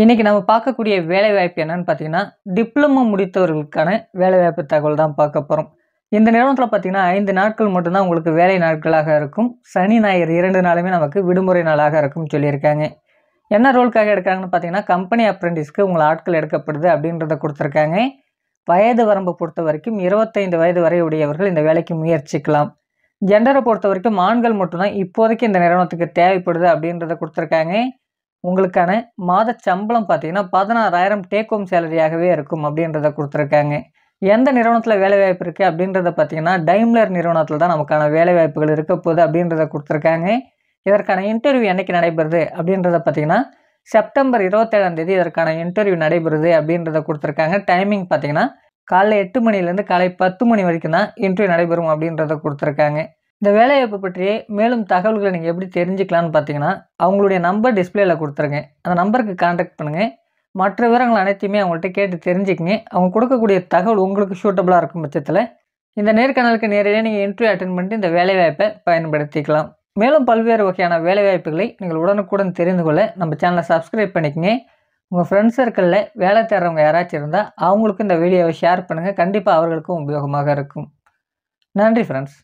இன்றைக்கி நம்ம பார்க்கக்கூடிய வேலைவாய்ப்பு என்னன்னு பார்த்தீங்கன்னா டிப்ளமோ முடித்தவர்களுக்கான வேலைவாய்ப்பு தகவல் தான் பார்க்க போகிறோம் இந்த நிறுவனத்தில் பார்த்தீங்கன்னா ஐந்து நாட்கள் மட்டும்தான் உங்களுக்கு வேலை நாட்களாக இருக்கும் சனி ஞாயிறு இரண்டு நாளுமே நமக்கு விடுமுறை நாளாக இருக்கும்னு சொல்லியிருக்காங்க என்ன ரோல்க்காக எடுக்காங்கன்னு பார்த்தீங்கன்னா கம்பெனி அப்ரெண்டிஸ்க்கு உங்களை ஆட்கள் எடுக்கப்படுது அப்படின்றத கொடுத்துருக்காங்க வயது வரம்பை பொறுத்த வரைக்கும் இருபத்தைந்து வயது வரை உடையவர்கள் இந்த வேலைக்கு முயற்சிக்கலாம் ஜெண்டரை பொறுத்த வரைக்கும் ஆண்கள் மட்டும்தான் இப்போதைக்கு இந்த நிறுவனத்துக்கு தேவைப்படுது அப்படின்றத கொடுத்துருக்காங்க உங்களுக்கான மாத சம்பளம் பார்த்தீங்கன்னா பதினாறாயிரம் டேக் ஹோம் சேலரியாகவே இருக்கும் அப்படின்றத கொடுத்துருக்காங்க எந்த நிறுவனத்தில் வேலைவாய்ப்பு இருக்குது அப்படின்றத பார்த்தீங்கன்னா டைம்லர் நிறுவனத்தில் தான் நமக்கான வேலைவாய்ப்புகள் இருக்க போகுது அப்படின்றத கொடுத்துருக்காங்க இதற்கான இன்டர்வியூ என்றைக்கு நடைபெறுது அப்படின்றத பார்த்தீங்கன்னா செப்டம்பர் இருபத்தேழாம் தேதி இதற்கான இன்டர்வியூ நடைபெறுது அப்படின்றத கொடுத்துருக்காங்க டைமிங் பார்த்தீங்கன்னா காலைல எட்டு மணிலேருந்து காலை பத்து மணி வரைக்கும் தான் இன்டர்வியூ நடைபெறும் அப்படின்றத கொடுத்துருக்காங்க இந்த வேலைவாய்ப்பு பற்றி மேலும் தகவல்களை நீங்கள் எப்படி தெரிஞ்சுக்கலான்னு பார்த்தீங்கன்னா அவங்களுடைய நம்பர் டிஸ்பிளேயில் கொடுத்துருக்கேன் அந்த நம்பருக்கு காண்டாக்ட் பண்ணுங்கள் மற்ற விவரங்கள் அனைத்தையுமே அவங்கள்ட்ட கேட்டு தெரிஞ்சுக்கங்க அவங்க கொடுக்கக்கூடிய தகவல் உங்களுக்கு சூட்டபுளாக இருக்கும் பட்சத்தில் இந்த நேர்காணலுக்கு நேரடியாக நீங்கள் இன்டர்வியூ அட்டன் பண்ணிட்டு இந்த வேலைவாய்ப்பை பயன்படுத்திக்கலாம் மேலும் பல்வேறு வகையான வேலைவாய்ப்புகளை நீங்கள் உடனுக்குடன் தெரிந்து கொள்ள நம்ம சேனலை சப்ஸ்கிரைப் பண்ணிக்கங்க உங்கள் ஃப்ரெண்ட்ஸ் சர்க்கிளில் வேலை தேடுறவங்க யாராச்சும் இருந்தால் அவங்களுக்கும் இந்த வீடியோவை ஷேர் பண்ணுங்கள் கண்டிப்பாக அவர்களுக்கும் உபயோகமாக இருக்கும் நன்றி ஃப்ரெண்ட்ஸ்